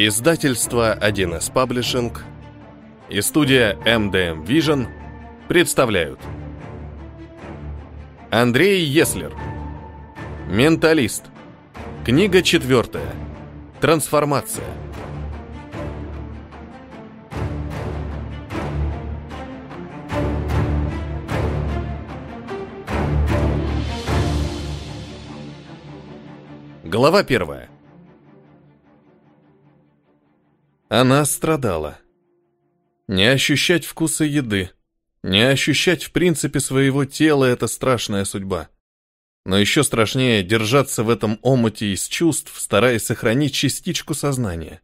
Издательство 1С Паблишинг и студия MDM Vision представляют Андрей Еслер Менталист Книга четвертая Трансформация Глава первая Она страдала. Не ощущать вкуса еды, не ощущать в принципе своего тела – это страшная судьба. Но еще страшнее держаться в этом омуте из чувств, стараясь сохранить частичку сознания.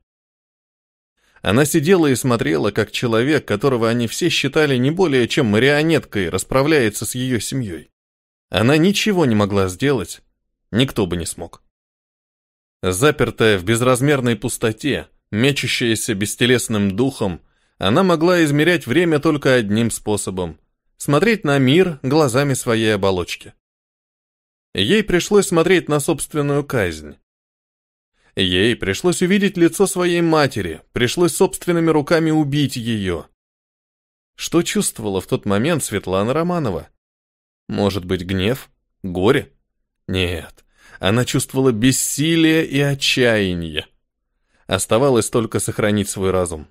Она сидела и смотрела, как человек, которого они все считали не более чем марионеткой, расправляется с ее семьей. Она ничего не могла сделать, никто бы не смог. Запертая в безразмерной пустоте, Мечущаяся бестелесным духом, она могла измерять время только одним способом — смотреть на мир глазами своей оболочки. Ей пришлось смотреть на собственную казнь. Ей пришлось увидеть лицо своей матери, пришлось собственными руками убить ее. Что чувствовала в тот момент Светлана Романова? Может быть, гнев? Горе? Нет, она чувствовала бессилие и отчаяние. Оставалось только сохранить свой разум.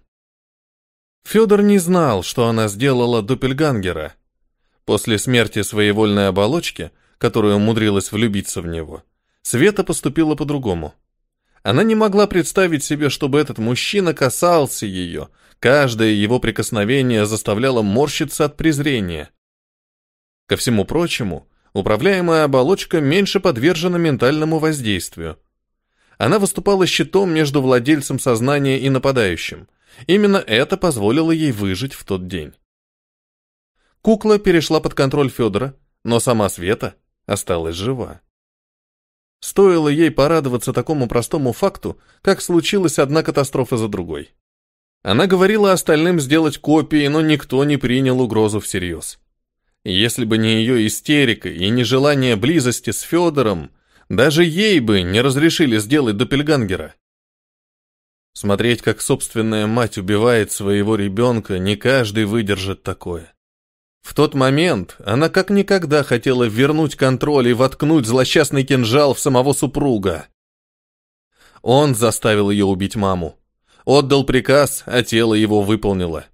Федор не знал, что она сделала Дупельгангера После смерти своевольной оболочки, которая умудрилась влюбиться в него, Света поступила по-другому. Она не могла представить себе, чтобы этот мужчина касался ее. Каждое его прикосновение заставляло морщиться от презрения. Ко всему прочему, управляемая оболочка меньше подвержена ментальному воздействию – она выступала щитом между владельцем сознания и нападающим. Именно это позволило ей выжить в тот день. Кукла перешла под контроль Федора, но сама Света осталась жива. Стоило ей порадоваться такому простому факту, как случилась одна катастрофа за другой. Она говорила остальным сделать копии, но никто не принял угрозу всерьез. Если бы не ее истерика и нежелание близости с Федором, даже ей бы не разрешили сделать допельгангера. Смотреть, как собственная мать убивает своего ребенка, не каждый выдержит такое. В тот момент она как никогда хотела вернуть контроль и воткнуть злосчастный кинжал в самого супруга. Он заставил ее убить маму. Отдал приказ, а тело его выполнило.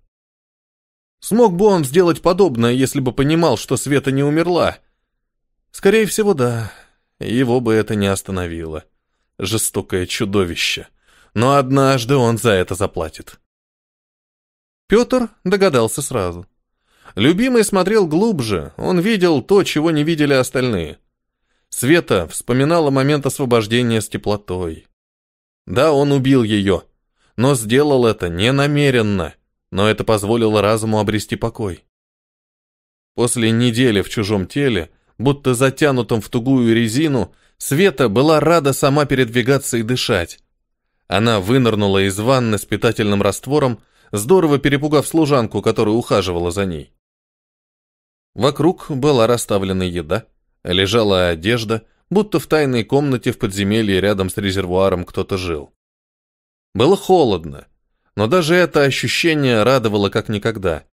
Смог бы он сделать подобное, если бы понимал, что Света не умерла? Скорее всего, да. Его бы это не остановило. Жестокое чудовище. Но однажды он за это заплатит. Петр догадался сразу. Любимый смотрел глубже, он видел то, чего не видели остальные. Света вспоминала момент освобождения с теплотой. Да, он убил ее, но сделал это не намеренно, но это позволило разуму обрести покой. После недели в чужом теле будто затянутом в тугую резину, Света была рада сама передвигаться и дышать. Она вынырнула из ванны с питательным раствором, здорово перепугав служанку, которая ухаживала за ней. Вокруг была расставлена еда, лежала одежда, будто в тайной комнате в подземелье рядом с резервуаром кто-то жил. Было холодно, но даже это ощущение радовало как никогда.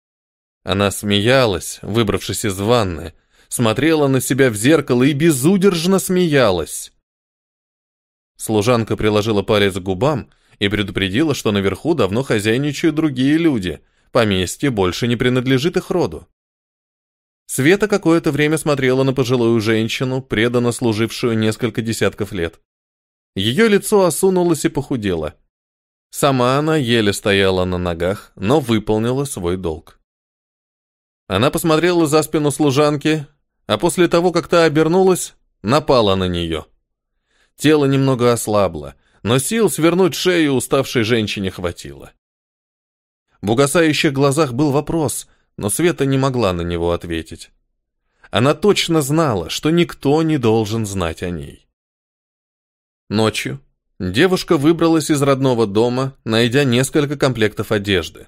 Она смеялась, выбравшись из ванны, смотрела на себя в зеркало и безудержно смеялась. Служанка приложила палец к губам и предупредила, что наверху давно хозяйничают другие люди, поместье больше не принадлежит их роду. Света какое-то время смотрела на пожилую женщину, преданно служившую несколько десятков лет. Ее лицо осунулось и похудело. Сама она еле стояла на ногах, но выполнила свой долг. Она посмотрела за спину служанки, а после того, как та обернулась, напала на нее. Тело немного ослабло, но сил свернуть шею уставшей женщине хватило. В угасающих глазах был вопрос, но Света не могла на него ответить. Она точно знала, что никто не должен знать о ней. Ночью девушка выбралась из родного дома, найдя несколько комплектов одежды.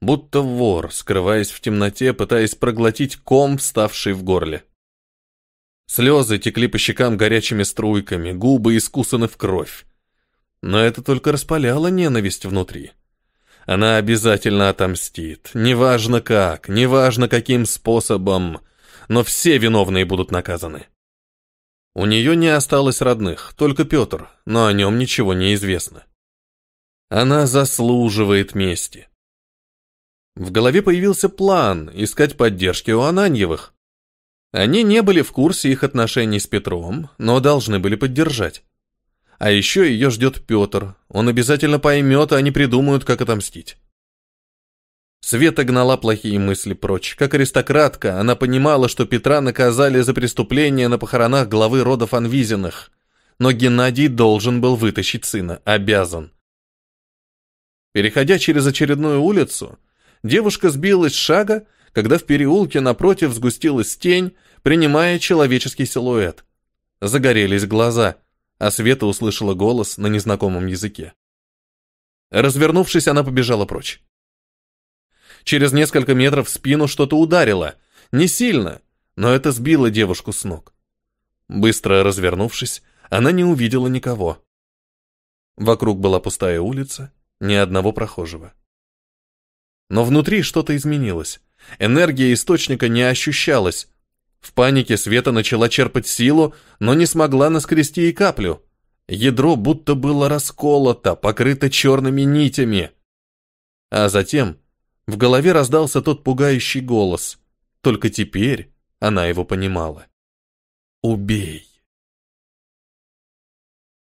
Будто вор, скрываясь в темноте, пытаясь проглотить ком, вставший в горле. Слезы текли по щекам горячими струйками, губы искусаны в кровь. Но это только распаляло ненависть внутри. Она обязательно отомстит, неважно как, неважно каким способом, но все виновные будут наказаны. У нее не осталось родных, только Петр, но о нем ничего не известно. Она заслуживает мести. В голове появился план искать поддержки у Ананьевых. Они не были в курсе их отношений с Петром, но должны были поддержать. А еще ее ждет Петр. Он обязательно поймет, а они придумают, как отомстить. Света гнала плохие мысли прочь. Как аристократка, она понимала, что Петра наказали за преступление на похоронах главы рода Фанвизиных. Но Геннадий должен был вытащить сына, обязан. Переходя через очередную улицу, девушка сбилась с шага когда в переулке напротив сгустилась тень, принимая человеческий силуэт. Загорелись глаза, а Света услышала голос на незнакомом языке. Развернувшись, она побежала прочь. Через несколько метров в спину что-то ударило. Не сильно, но это сбило девушку с ног. Быстро развернувшись, она не увидела никого. Вокруг была пустая улица, ни одного прохожего. Но внутри что-то изменилось. Энергия источника не ощущалась. В панике Света начала черпать силу, но не смогла наскрести и каплю. Ядро будто было расколото, покрыто черными нитями. А затем в голове раздался тот пугающий голос. Только теперь она его понимала. «Убей!»